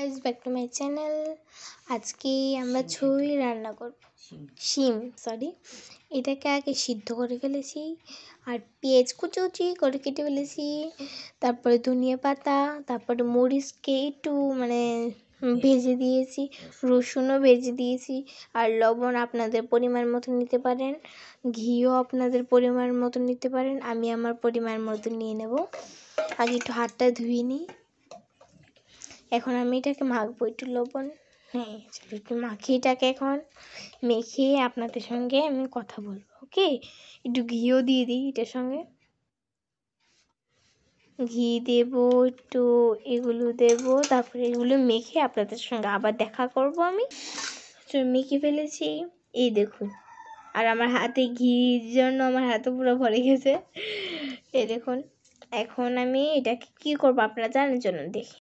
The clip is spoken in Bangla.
Guys back to my channel আজকে আমরা ছবি রান্না করব শিম সরি এটাকে আগে সিদ্ধ করে ফেলেছি আর পেঁয়াজ কুচুচি করে কেটে ফেলেছি তারপরে ধনিয়া পাতা তারপরে মরিচকে একটু মানে হ্যাঁ। ভেজে দিয়েছি হ্যাঁ। রসুনও ভেজে দিয়েছি আর লবণ আপনাদের পরিমাণ মতো নিতে পারেন ঘিও আপনাদের পরিমাণ মতো নিতে পারেন আমি আমার পরিমাণ মতো নিয়ে নেব আগে একটু হাতটা ধুয়ে নিই এখন আমি এটাকে মাখবো একটু লবণ হ্যাঁ চলো একটু মাখি এটাকে এখন মেখে আপনাদের সঙ্গে আমি কথা বলবো ওকে একটু ঘিও দিয়ে দিই এটার সঙ্গে ঘি দেব একটু এগুলো দেব তারপরে এগুলো মেখে আপনাদের সঙ্গে আবার দেখা করব আমি মেখে ফেলেছি এই দেখুন আর আমার হাতে ঘির জন্য আমার হাতও পুরো ভরে গেছে এই দেখুন এখন আমি এটাকে কি করব আপনারা জানার জন্য দেখি